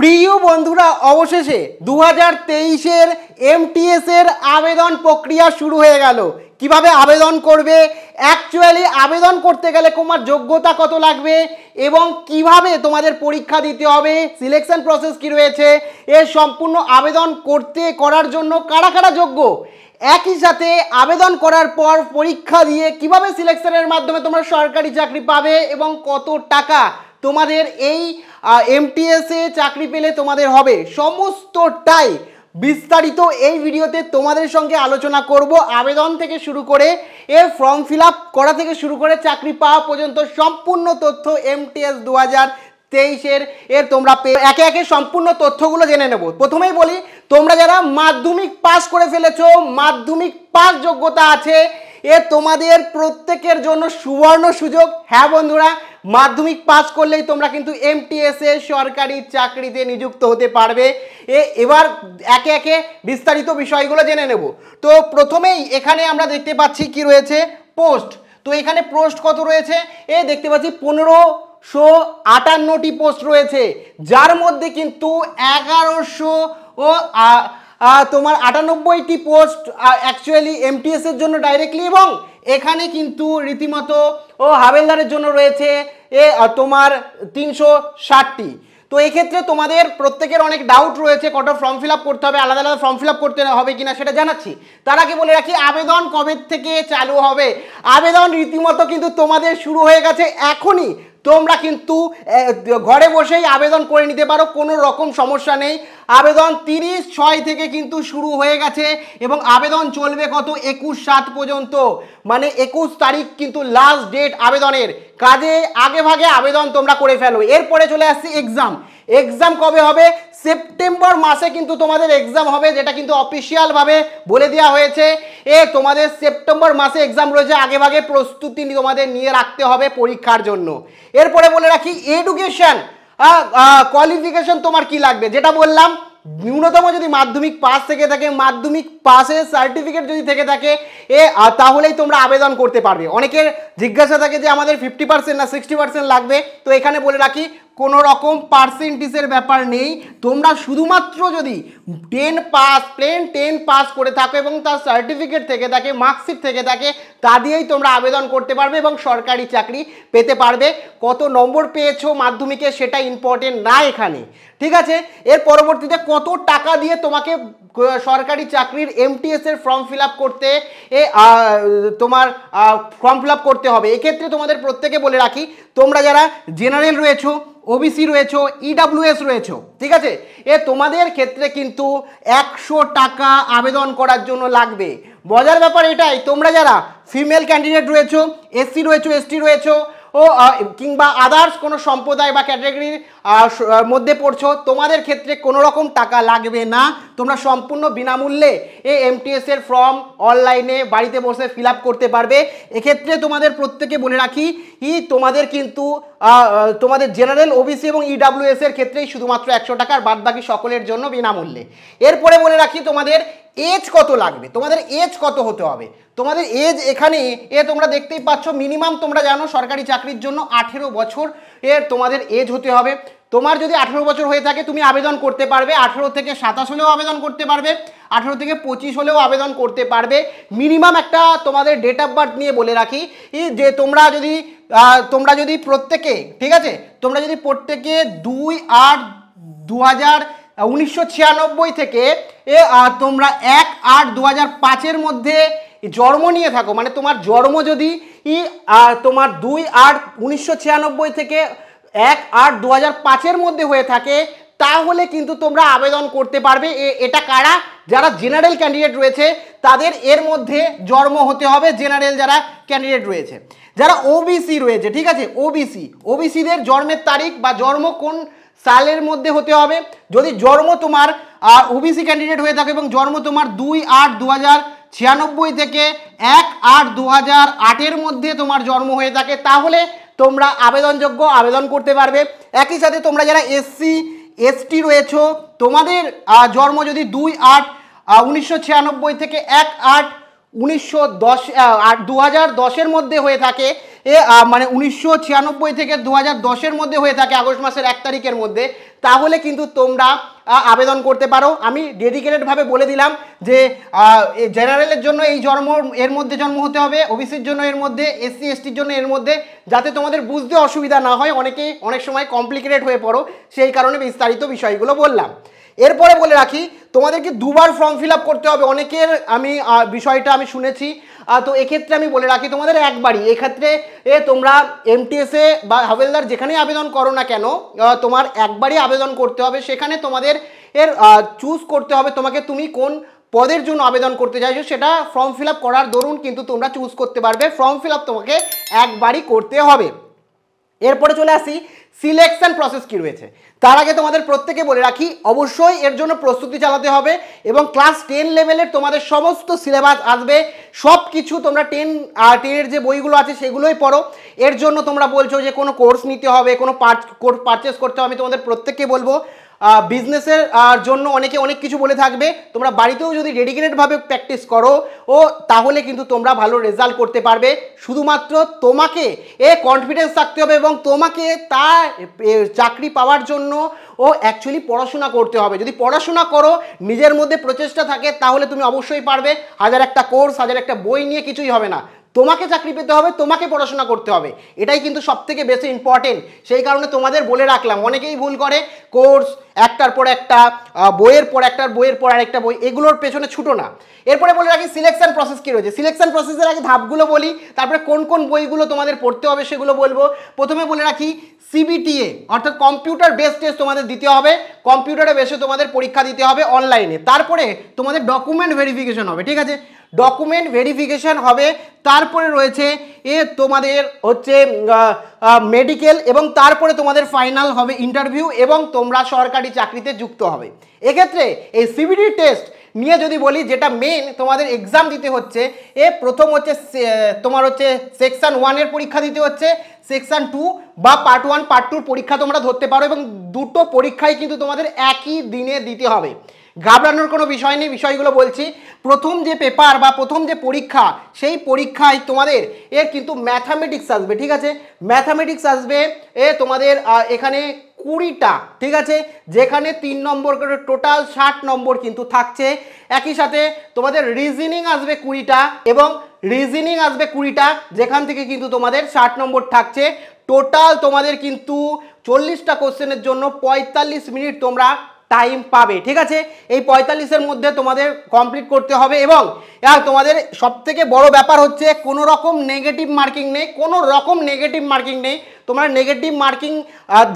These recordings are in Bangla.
প্রিয় বন্ধুরা অবশেষে দু হাজার তেইশের এমটিএসের আবেদন প্রক্রিয়া শুরু হয়ে গেল কিভাবে আবেদন করবে অ্যাকচুয়ালি আবেদন করতে গেলে তোমার যোগ্যতা কত লাগবে এবং কিভাবে তোমাদের পরীক্ষা দিতে হবে সিলেকশন প্রসেস কি রয়েছে এর সম্পূর্ণ আবেদন করতে করার জন্য কারা কারা যোগ্য একই সাথে আবেদন করার পর পরীক্ষা দিয়ে কিভাবে সিলেকশনের মাধ্যমে তোমরা সরকারি চাকরি পাবে এবং কত টাকা তোমাদের এই এমটিএসে চাকরি পেলে তোমাদের হবে সমস্তটাই বিস্তারিত এই ভিডিওতে তোমাদের সঙ্গে আলোচনা করব আবেদন থেকে শুরু করে এ ফর্ম ফিল করা থেকে শুরু করে চাকরি পাওয়া পর্যন্ত সম্পূর্ণ তথ্য এমটিএস দু হাজার তেইশের এর তোমরা একে একে সম্পূর্ণ তথ্যগুলো জেনে নেব প্রথমেই বলি তোমরা যারা মাধ্যমিক পাস করে ফেলেছ মাধ্যমিক পাস যোগ্যতা আছে এ তোমাদের প্রত্যেকের জন্য সুবর্ণ সুযোগ হ্যাঁ বন্ধুরা মাধ্যমিক পাস করলেই তোমরা কিন্তু এমটিএসএ সরকারি চাকরিতে নিযুক্ত হতে পারবে এ এবার একে একে বিস্তারিত বিষয়গুলো জেনে নেব তো প্রথমেই এখানে আমরা দেখতে পাচ্ছি কি রয়েছে পোস্ট তো এখানে পোস্ট কত রয়েছে এ দেখতে পাচ্ছি পনেরোশো আটান্নটি পোস্ট রয়েছে যার মধ্যে কিন্তু এগারোশো ও তোমার আটানব্বইটি পোস্ট অ্যাকচুয়ালি এমটিএসের জন্য ডাইরেক্টলি এবং এখানে কিন্তু রীতিমতো ও হাবেলদারের জন্য রয়েছে এ তোমার তিনশো ষাটটি তো এক্ষেত্রে তোমাদের প্রত্যেকের অনেক ডাউট রয়েছে কটা ফর্ম ফিল করতে হবে আলাদা আলাদা ফর্ম ফিল করতে হবে কিনা সেটা জানাচ্ছি তার আগে বলে রাখি আবেদন কবে থেকে চালু হবে আবেদন রীতিমতো কিন্তু তোমাদের শুরু হয়ে গেছে এখনই তোমরা কিন্তু ঘরে বসেই আবেদন করে নিতে পারো কোনো রকম সমস্যা নেই আবেদন তিরিশ ছয় থেকে কিন্তু শুরু হয়ে গেছে এবং আবেদন চলবে কত একুশ সাত পর্যন্ত মানে একুশ তারিখ কিন্তু লাস্ট ডেট আবেদনের কাজে আগে ভাগে আবেদন তোমরা করে ফেলো এরপরে চলে আসছে এক্সাম এক্সাম কবে হবে সেপ্টেম্বর মাসে কিন্তু তোমাদের এক্সাম হবে যেটা কিন্তু অফিসিয়ালভাবে বলে দেওয়া হয়েছে এ তোমাদের সেপ্টেম্বর মাসে এক্সাম রয়েছে আগেভাগে প্রস্তুতি তোমাদের নিয়ে রাখতে হবে পরীক্ষার জন্য এরপরে বলে রাখি এডুকেশান কোয়ালিফিকেশন তোমার কি লাগবে যেটা বললাম ন্যূনতম যদি মাধ্যমিক পাস থেকে থাকে মাধ্যমিক পাসের সার্টিফিকেট যদি থেকে থাকে এ তাহলেই তোমরা আবেদন করতে পারবে অনেকের জিজ্ঞাসা থাকে যে আমাদের ফিফটি পার্সেন্ট না সিক্সটি পার্সেন্ট লাগবে তো এখানে বলে রাখি কোনো রকম পার্সেন্টেজের ব্যাপার নেই তোমরা শুধুমাত্র যদি ten pass plain ten pass করে থাকো এবং তার সার্টিফিকেট থেকে থাকে মার্কশিট থেকে থাকে তা দিয়েই তোমরা আবেদন করতে পারবে এবং সরকারি চাকরি পেতে পারবে কত নম্বর পেয়েছো মাধ্যমিকে সেটা ইম্পর্টেন্ট না এখানে ঠিক আছে এর পরবর্তীতে কত টাকা দিয়ে তোমাকে সরকারি চাকরির এমটিএসের ফর্ম ফিল করতে এ তোমার ফর্ম ফিল করতে হবে এক্ষেত্রে তোমাদের প্রত্যেকে বলে রাখি তোমরা যারা জেনারেল রয়েছো ওবিসি রয়েছো ইডাব্লিউএস e রয়েছো ঠিক আছে এ তোমাদের ক্ষেত্রে কিন্তু একশো টাকা আবেদন করার জন্য লাগবে মজার ব্যাপার এটাই তোমরা যারা ফিমেল ক্যান্ডিডেট রয়েছো এসসি রয়েছো এসটি রয়েছো ও কিংবা আদার্স কোনো সম্প্রদায় বা ক্যাটাগরির মধ্যে পড়ছো তোমাদের ক্ষেত্রে কোনো রকম টাকা লাগবে না তোমরা সম্পূর্ণ বিনামূল্যে এ এমটিএসের ফর্ম অনলাইনে বাড়িতে বসে ফিল করতে পারবে এক্ষেত্রে তোমাদের প্রত্যেকে বলে রাখি ই তোমাদের কিন্তু তোমাদের জেনারেল ওবিসি এবং ইডাব্লিউএস e এর ক্ষেত্রেই শুধুমাত্র একশো টাকার বাদ বাকি সকলের জন্য বিনামূল্যে এরপরে বলে রাখি তোমাদের এজ কত লাগবে তোমাদের এজ কত হতে হবে তোমাদের এজ এখানে এ তোমরা দেখতেই পাচ্ছ মিনিমাম তোমরা জানো সরকারি চাকরির জন্য আঠেরো বছর এর তোমাদের এজ হতে হবে তোমার যদি আঠেরো বছর হয়ে থাকে তুমি আবেদন করতে পারবে আঠেরো থেকে সাতাশ হলেও আবেদন করতে পারবে আঠেরো থেকে পঁচিশ হলেও আবেদন করতে পারবে মিনিমাম একটা তোমাদের ডেট অফ বার্থ নিয়ে বলে রাখি যে তোমরা যদি তোমরা যদি প্রত্যেকে ঠিক আছে তোমরা যদি প্রত্যেকে দুই আট দু হাজার উনিশশো থেকে তোমরা এক আট দু পাঁচের মধ্যে জন্ম নিয়ে থাকো মানে তোমার জন্ম যদি তোমার দুই আট উনিশশো থেকে এক আট দু পাঁচের মধ্যে হয়ে থাকে তাহলে কিন্তু তোমরা আবেদন করতে পারবে এটা কারা যারা জেনারেল ক্যান্ডিডেট রয়েছে তাদের এর মধ্যে জন্ম হতে হবে জেনারেল যারা ক্যান্ডিডেট রয়েছে যারা ওবিসি রয়েছে ঠিক আছে ওবিসি ওবিসিদের জন্মের তারিখ বা জন্ম কোন সালের মধ্যে হতে হবে যদি জন্ম তোমার ওবিসি ক্যান্ডিডেট হয়ে থাকে এবং জন্ম তোমার দুই আট দু ছিয়ানব্বই থেকে এক আট দু হাজার আটের মধ্যে তোমার জন্ম হয়ে থাকে তাহলে তোমরা আবেদনযোগ্য আবেদন করতে পারবে একই সাথে তোমরা যারা এসসি এসটি রয়েছ তোমাদের জন্ম যদি দুই আট উনিশশো থেকে এক আট উনিশশো দশ আর দু হাজার দশের মধ্যে হয়ে থাকে এ মানে উনিশশো ছিয়ানব্বই থেকে দু হাজার দশের মধ্যে হয়ে থাকে আগস্ট মাসের এক তারিখের মধ্যে তাহলে কিন্তু তোমরা আবেদন করতে পারো আমি ডেডিকেটেডভাবে বলে দিলাম যে জেনারেলের জন্য এই জন্ম এর মধ্যে জন্ম হতে হবে ওবিসির জন্য এর মধ্যে এসসি এসটির জন্য এর মধ্যে যাতে তোমাদের বুঝতে অসুবিধা না হয় অনেকে অনেক সময় কমপ্লিকেটেড হয়ে পড়ো সেই কারণে বিস্তারিত বিষয়গুলো বললাম এরপরে বলে রাখি তোমাদেরকে দুবার ফর্ম ফিল করতে হবে অনেকের আমি বিষয়টা আমি শুনেছি তো এক্ষেত্রে আমি বলে রাখি তোমাদের একবারই এক্ষেত্রে এ তোমরা এমটিএসএ বা হাভেলদার যেখানে আবেদন করো না কেন তোমার একবারই আবেদন করতে হবে সেখানে তোমাদের এর চুজ করতে হবে তোমাকে তুমি কোন পদের জন্য আবেদন করতে চাইছো সেটা ফর্ম ফিল করার দরুন কিন্তু তোমরা চুজ করতে পারবে ফর্ম ফিল তোমাকে একবারই করতে হবে এরপরে চলে আসি সিলেকশন প্রসেস কী রয়েছে তার আগে তোমাদের প্রত্যেকে বলে রাখি অবশ্যই এর জন্য প্রস্তুতি চালাতে হবে এবং ক্লাস টেন লেভেলের তোমাদের সমস্ত সিলেবাস আসবে সব কিছু তোমরা টেন টেনের যে বইগুলো আছে সেগুলোই পড়ো এর জন্য তোমরা বলছো যে কোনো কোর্স নিতে হবে কোনো পার্চেস করতে হবে আমি তোমাদের প্রত্যেককে বলবো বিজনেসের জন্য অনেকে অনেক কিছু বলে থাকবে তোমরা বাড়িতেও যদি ডেডিকেটেডভাবে প্র্যাকটিস করো ও তাহলে কিন্তু তোমরা ভালো রেজাল্ট করতে পারবে শুধুমাত্র তোমাকে এ কনফিডেন্স থাকতে হবে এবং তোমাকে তার চাকরি পাওয়ার জন্য ও অ্যাকচুয়ালি পড়াশোনা করতে হবে যদি পড়াশোনা করো নিজের মধ্যে প্রচেষ্টা থাকে তাহলে তুমি অবশ্যই পারবে হাজার একটা কোর্স হাজার একটা বই নিয়ে কিছুই হবে না তোমাকে চাকরি পেতে হবে তোমাকে পড়াশোনা করতে হবে এটাই কিন্তু সবথেকে বেশি ইম্পর্টেন্ট সেই কারণে তোমাদের বলে রাখলাম অনেকেই ভুল করে কোর্স একটার পর একটা বইয়ের পর একটা বইয়ের পর আরেকটা বই এগুলোর পেছনে ছুটো না এরপরে বলে রাখি সিলেকশন প্রসেস কী রয়েছে সিলেকশন প্রসেসের আগে ধাপগুলো বলি তারপরে কোন কোন বইগুলো তোমাদের পড়তে হবে সেগুলো বলবো প্রথমে বলে রাখি সিবিটিএ অর্থাৎ কম্পিউটার বেস টেস্ট তোমাদের দিতে হবে কম্পিউটারে বেসে তোমাদের পরীক্ষা দিতে হবে অনলাইনে তারপরে তোমাদের ডকুমেন্ট ভেরিফিকেশন হবে ঠিক আছে ডকুমেন্ট ভেরিফিকেশন হবে তারপরে রয়েছে এ তোমাদের হচ্ছে মেডিকেল এবং তারপরে তোমাদের ফাইনাল হবে ইন্টারভিউ এবং তোমরা সরকারি চাকরিতে যুক্ত হবে এক্ষেত্রে এই সিবিডি টেস্ট নিয়ে যদি বলি যেটা মেন তোমাদের এক্সাম দিতে হচ্ছে এ প্রথম হচ্ছে তোমার হচ্ছে সেকশান ওয়ানের পরীক্ষা দিতে হচ্ছে সেকশান টু বা পার্ট ওয়ান পার্ট টুর পরীক্ষা তোমরা ধরতে পারো এবং দুটো পরীক্ষাই কিন্তু তোমাদের একই দিনে দিতে হবে ঘাবড়ানোর কোনো বিষয় নেই বিষয়গুলো বলছি প্রথম যে পেপার বা প্রথম যে পরীক্ষা সেই পরীক্ষায় তোমাদের এর কিন্তু ম্যাথামেটিক্স আসবে ঠিক আছে ম্যাথামেটিক্স আসবে এ তোমাদের এখানে কুড়িটা ঠিক আছে যেখানে তিন নম্বর করে টোটাল ষাট নম্বর কিন্তু থাকছে একই সাথে তোমাদের রিজনিং আসবে কুড়িটা এবং রিজনিং আসবে কুড়িটা যেখান থেকে কিন্তু তোমাদের ষাট নম্বর থাকছে টোটাল তোমাদের কিন্তু চল্লিশটা কোশ্চেনের জন্য ৪৫ মিনিট তোমরা টাইম পাবে ঠিক আছে এই পঁয়তাল্লিশের মধ্যে তোমাদের কমপ্লিট করতে হবে এবং আর তোমাদের সবথেকে বড় ব্যাপার হচ্ছে কোনো রকম নেগেটিভ মার্কিং নেই কোনো রকম নেগেটিভ মার্কিং নেই তোমরা নেগেটিভ মার্কিং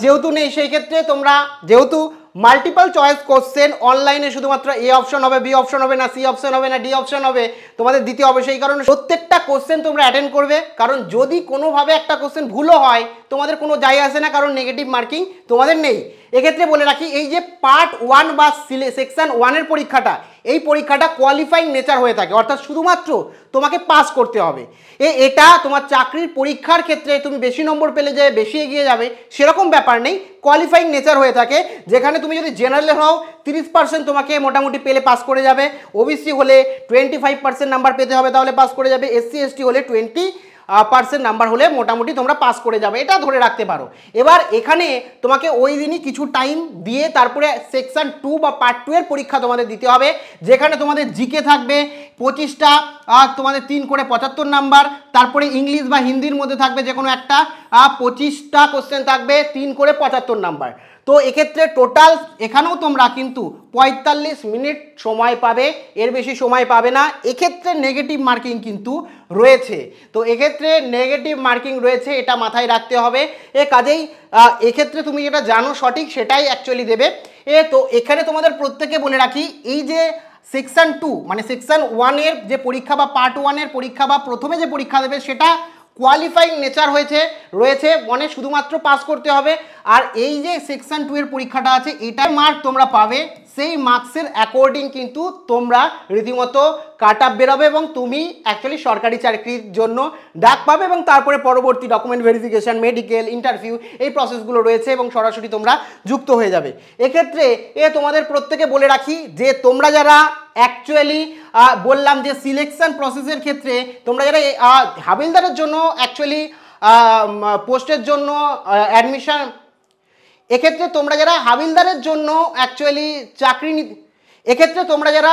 যেহেতু নেই সেই ক্ষেত্রে তোমরা যেহেতু মাল্টিপল চয়েস কোশ্চেন অনলাইনে শুধুমাত্র এ অপশন হবে বি অপশন হবে না সি অপশন হবে না ডি অপশন হবে তোমাদের দিতে হবে সেই কারণে প্রত্যেকটা কোশ্চেন তোমরা অ্যাটেন্ড করবে কারণ যদি কোনোভাবে একটা কোশ্চেন ভুলও হয় তোমাদের কোনো যাই আসে না কারণ নেগেটিভ মার্কিং তোমাদের নেই এক্ষেত্রে বলে রাখি এই যে পার্ট ওয়ান বা সেকশান ওয়ানের পরীক্ষাটা এই পরীক্ষাটা কোয়ালিফাইং নেচার হয়ে থাকে অর্থাৎ শুধুমাত্র তোমাকে পাস করতে হবে এ এটা তোমার চাকরির পরীক্ষার ক্ষেত্রে তুমি বেশি নম্বর পেলে যাবে বেশি এগিয়ে যাবে সেরকম ব্যাপার নেই কোয়ালিফাইং নেচার হয়ে থাকে যেখানে তুমি যদি জেনারেলে হও তিরিশ পার্সেন্ট তোমাকে মোটামুটি পেলে পাস করে যাবে ওবিসি হলে টোয়েন্টি ফাইভ পার্সেন্ট নাম্বার পেতে হবে তাহলে পাস করে যাবে এসসি এসটি হলে টোয়েন্টি পার্সেন্ট নাম্বার হলে মোটামুটি তোমরা পাস করে যাবে এটা ধরে রাখতে পারো এবার এখানে তোমাকে ওই দিনই কিছু টাইম দিয়ে তারপরে সেকশন টু বা পার্ট টু এর পরীক্ষা তোমাদের দিতে হবে যেখানে তোমাদের জিকে থাকবে পঁচিশটা আর তোমাদের তিন করে পঁচাত্তর নাম্বার তারপরে ইংলিশ বা হিন্দির মধ্যে থাকবে যে কোনো একটা পঁচিশটা কোশ্চেন থাকবে তিন করে পঁচাত্তর নাম্বার তো এক্ষেত্রে টোটাল এখানেও তোমরা কিন্তু পঁয়তাল্লিশ মিনিট সময় পাবে এর বেশি সময় পাবে না এক্ষেত্রে নেগেটিভ মার্কিং কিন্তু রয়েছে তো এক্ষেত্রে নেগেটিভ মার্কিং রয়েছে এটা মাথায় রাখতে হবে এ কাজেই এক্ষেত্রে তুমি যেটা জানো সঠিক সেটাই অ্যাকচুয়ালি দেবে এ তো এখানে তোমাদের প্রত্যেকে বলে রাখি এই যে সেকশান টু মানে সেকশান ওয়ানের যে পরীক্ষা বা পার্ট ওয়ানের পরীক্ষা বা প্রথমে যে পরীক্ষা দেবে সেটা কোয়ালিফাইং নেচার হয়েছে রয়েছে মনে শুধুমাত্র পাস করতে হবে আর এই যে সেকশন টু এর পরীক্ষাটা আছে এটাই মার্ক তোমরা পাবে সেই মার্কসের অ্যাকর্ডিং কিন্তু তোমরা রীতিমতো কাট আপ বেরোবে এবং তুমি অ্যাকচুয়ালি সরকারি চাকরির জন্য ডাক পাবে এবং তারপরে পরবর্তী ডকুমেন্ট ভেরিফিকেশান মেডিকেল ইন্টারভিউ এই প্রসেসগুলো রয়েছে এবং সরাসরি তোমরা যুক্ত হয়ে যাবে এক্ষেত্রে এ তোমাদের প্রত্যেকে বলে রাখি যে তোমরা যারা অ্যাকচুয়ালি বললাম যে সিলেকশন প্রসেসের ক্ষেত্রে তোমরা যারা হাবিলদারের জন্য অ্যাকচুয়ালি পোস্টের জন্য অ্যাডমিশন এক্ষেত্রে তোমরা যারা হাবিলদারের জন্য অ্যাকচুয়ালি চাকরি এক্ষেত্রে তোমরা যারা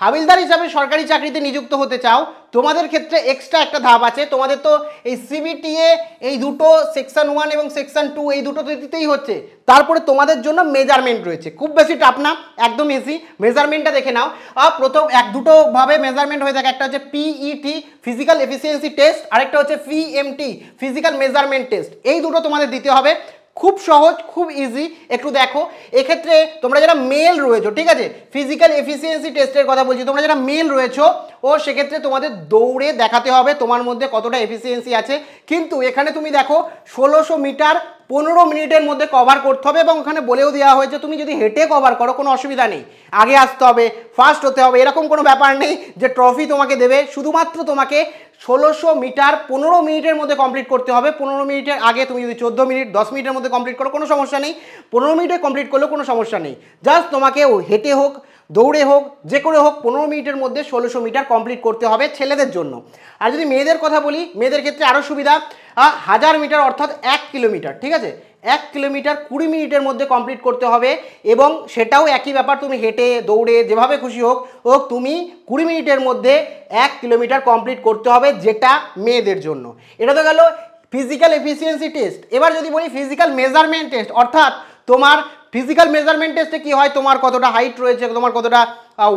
হাবিলদার হিসাবে সরকারি চাকরিতে নিযুক্ত হতে চাও তোমাদের ক্ষেত্রে এক্সট্রা একটা ধাপ আছে তোমাদের তো এই সিবিটিএ এই দুটো সেকশন ওয়ান এবং সেকশন টু এই দুটো দিতেই হচ্ছে তারপরে তোমাদের জন্য মেজারমেন্ট রয়েছে খুব বেশি টাপ না একদম এসি মেজারমেন্টটা দেখে নাও প্রথম এক দুটোভাবে মেজারমেন্ট হয়ে থাকে একটা হচ্ছে পিইটি ফিজিক্যাল এফিসিয়েন্সি টেস্ট আরেকটা হচ্ছে ফিএমটি ফিজিক্যাল মেজারমেন্ট টেস্ট এই দুটো তোমাদের দিতে হবে খুব সহজ খুব ইজি একটু দেখো এক্ষেত্রে তোমরা যারা মেল রয়েছো ঠিক আছে ফিজিক্যাল এফিসিয়েন্সি টেস্টের কথা বলছি তোমরা যারা মেল রয়েছো ও সেক্ষেত্রে তোমাদের দৌড়ে দেখাতে হবে তোমার মধ্যে কতটা এফিসিয়েন্সি আছে কিন্তু এখানে তুমি দেখো ষোলোশো মিটার পনেরো মিনিটের মধ্যে কভার করতে হবে এবং ওখানে বলেও দেওয়া হয়েছে তুমি যদি হেঁটে কভার করো কোনো অসুবিধা নেই আগে আসতে হবে ফার্স্ট হতে হবে এরকম কোনো ব্যাপার নেই যে ট্রফি তোমাকে দেবে শুধুমাত্র তোমাকে ষোলোশো মিটার পনেরো মিনিটের মধ্যে কমপ্লিট করতে হবে পনেরো মিনিটের আগে তুমি যদি চোদ্দো মিনিট দশ মিনিটের মধ্যে কমপ্লিট করো কোনো সমস্যা নেই পনেরো মিনিটে কমপ্লিট করলেও কোনো সমস্যা নেই জাস্ট তোমাকে হেঁটে হোক দৌড়ে হোক যে করে হোক পনেরো মিনিটের মধ্যে ষোলোশো মিটার কমপ্লিট করতে হবে ছেলেদের জন্য আর যদি মেয়েদের কথা বলি মেয়েদের ক্ষেত্রে আরও সুবিধা হাজার মিটার অর্থাৎ এক কিলোমিটার ঠিক আছে এক কিলোমিটার কুড়ি মিনিটের মধ্যে কমপ্লিট করতে হবে এবং সেটাও একই ব্যাপার তুমি হেঁটে দৌড়ে যেভাবে খুশি হোক হোক তুমি কুড়ি মিনিটের মধ্যে এক কিলোমিটার কমপ্লিট করতে হবে যেটা মেয়েদের জন্য এটা তো গেল ফিজিক্যাল এফিসিয়েন্সি টেস্ট এবার যদি বলি ফিজিক্যাল মেজারমেন্ট টেস্ট অর্থাৎ তোমার ফিজিক্যাল মেজারমেন্ট টেস্টে কী হয় তোমার কতটা হাইট রয়েছে তোমার কতটা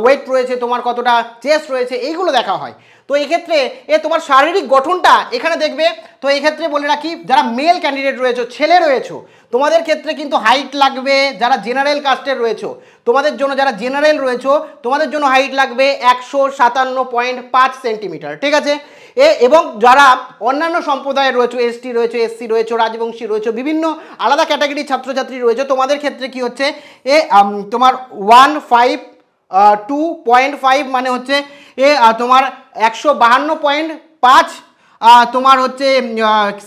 ওয়েট রয়েছে তোমার কতটা চেস্ট রয়েছে এইগুলো দেখা হয় তো এক্ষেত্রে এ তোমার শারীরিক গঠনটা এখানে দেখবে তো এক্ষেত্রে বলে রাখি যারা মেল ক্যান্ডিডেট রয়েছে ছেলে রয়েছে তোমাদের ক্ষেত্রে কিন্তু হাইট লাগবে যারা জেনারেল কাস্টের রয়েছে তোমাদের জন্য যারা জেনারেল রয়েছে তোমাদের জন্য হাইট লাগবে একশো সাতান্ন পয়েন্ট পাঁচ সেন্টিমিটার ঠিক আছে এ এবং যারা অন্যান্য সম্প্রদায়ের রয়েছে এসটি রয়েছে এসসি রয়েছে রাজবংশী রয়েছে বিভিন্ন আলাদা ক্যাটাগরির ছাত্রছাত্রী রয়েছে তোমাদের ক্ষেত্রে কি হচ্ছে এ তোমার one five two point five মানে হচ্ছে এ তোমার একশো বাহান্ন পয়েন্ট পাঁচ তোমার হচ্ছে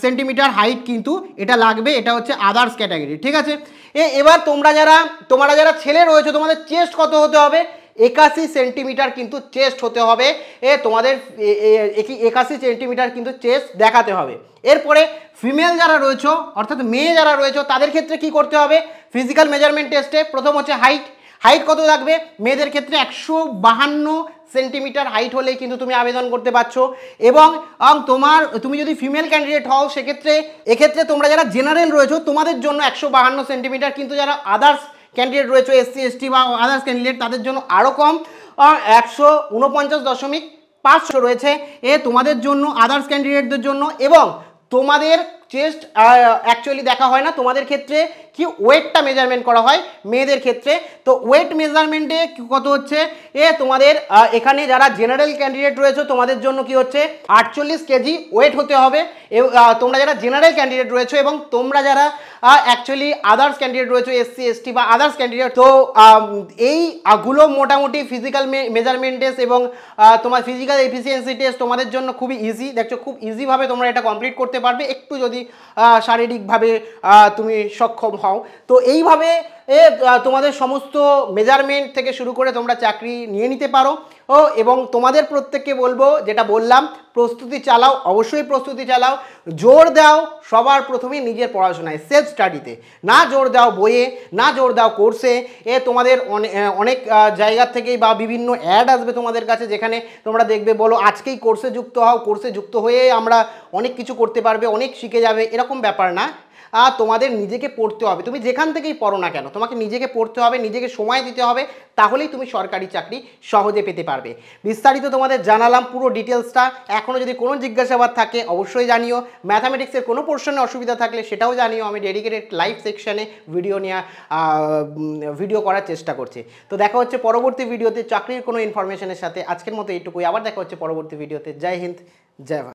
সেন্টিমিটার হাইট কিন্তু এটা লাগবে এটা হচ্ছে আদার্স ক্যাটাগরি ঠিক আছে এ এবার তোমরা যারা তোমরা যারা ছেলে রয়েছে তোমাদের চেস্ট কত হতে হবে একাশি সেন্টিমিটার কিন্তু চেস্ট হতে হবে এ তোমাদের একাশি সেন্টিমিটার কিন্তু চেস্ট দেখাতে হবে এরপরে ফিমেল যারা রয়েছে অর্থাৎ মেয়ে যারা রয়েছে তাদের ক্ষেত্রে কি করতে হবে ফিজিক্যাল মেজারমেন্ট টেস্টে প্রথম হচ্ছে হাইট হাইট কত থাকবে মেয়েদের ক্ষেত্রে একশো বাহান্ন সেন্টিমিটার হাইট হলেই কিন্তু তুমি আবেদন করতে পারছো এবং তোমার তুমি যদি ফিমেল ক্যান্ডিডেট হও সেক্ষেত্রে এক্ষেত্রে তোমরা যারা জেনারেল রয়েছো তোমাদের জন্য একশো বাহান্ন সেন্টিমিটার কিন্তু যারা আদার্স ক্যান্ডিডেট রয়েছে এসসি এসটি বা আদার্স ক্যান্ডিডেট তাদের জন্য আরও কম একশো উনপঞ্চাশ দশমিক পাঁচশো রয়েছে এ তোমাদের জন্য আদার্স ক্যান্ডিডেটদের জন্য এবং তোমাদের চেস্ট অ্যাকচুয়ালি দেখা হয় না তোমাদের ক্ষেত্রে কি ওয়েটটা মেজারমেন্ট করা হয় মেয়েদের ক্ষেত্রে তো ওয়েট মেজারমেন্টে কত হচ্ছে এ তোমাদের এখানে যারা জেনারেল ক্যান্ডিডেট রয়েছে তোমাদের জন্য কি হচ্ছে আটচল্লিশ কেজি ওয়েট হতে হবে তোমরা যারা জেনারেল ক্যান্ডিডেট রয়েছে এবং তোমরা যারা অ্যাকচুয়ালি আদার্স ক্যান্ডিডেট রয়েছে এসসি এসটি বা আদার্স ক্যান্ডিডেট তো এইগুলো মোটামুটি ফিজিক্যাল মেজারমেন্ট টেস্ট এবং তোমার ফিজিক্যাল এফিসিয়েন্সি টেস্ট তোমাদের জন্য খুবই ইজি দেখছো খুব ইজিভাবে তোমরা এটা কমপ্লিট করতে পারবে একটু যদি শারীরিকভাবে তুমি সক্ষম হও তো এইভাবে এ তোমাদের সমস্ত মেজারমেন্ট থেকে শুরু করে তোমরা চাকরি নিয়ে নিতে পারো ও এবং তোমাদের প্রত্যেককে বলবো যেটা বললাম প্রস্তুতি চালাও অবশ্যই প্রস্তুতি চালাও জোর দাও সবার প্রথমে নিজের পড়াশোনায় সেলফ স্টাডিতে না জোর দাও বইয়ে না জোর দাও কোর্সে এ তোমাদের অনেক জায়গা থেকেই বা বিভিন্ন অ্যাড আসবে তোমাদের কাছে যেখানে তোমরা দেখবে বলো আজকেই কোর্সে যুক্ত হও কোর্সে যুক্ত হয়ে আমরা অনেক কিছু করতে পারবে অনেক শিখে যাবে এরকম ব্যাপার না তোমাদের নিজেকে পড়তে হবে তুমি যেখান থেকেই পড়ো না কেন তোমাকে নিজেকে পড়তে হবে নিজেকে সময় দিতে হবে তাহলেই তুমি সরকারি চাকরি সহজে পেতে পারবে বিস্তারিত তোমাদের জানালাম পুরো ডিটেলসটা এখনও যদি কোনো জিজ্ঞাসাবাদ থাকে অবশ্যই জানিও ম্যাথামেটিক্সের কোনো পোর্শনে অসুবিধা থাকলে সেটাও জানিও আমি ডেডিকেটেড লাইভ সেকশানে ভিডিও নেওয়া ভিডিও করার চেষ্টা করছি তো দেখা হচ্ছে পরবর্তী ভিডিওতে চাকরির কোনো ইনফরমেশনের সাথে আজকের মতো এইটুকুই আবার দেখা হচ্ছে পরবর্তী ভিডিওতে জয় হিন্দ জয়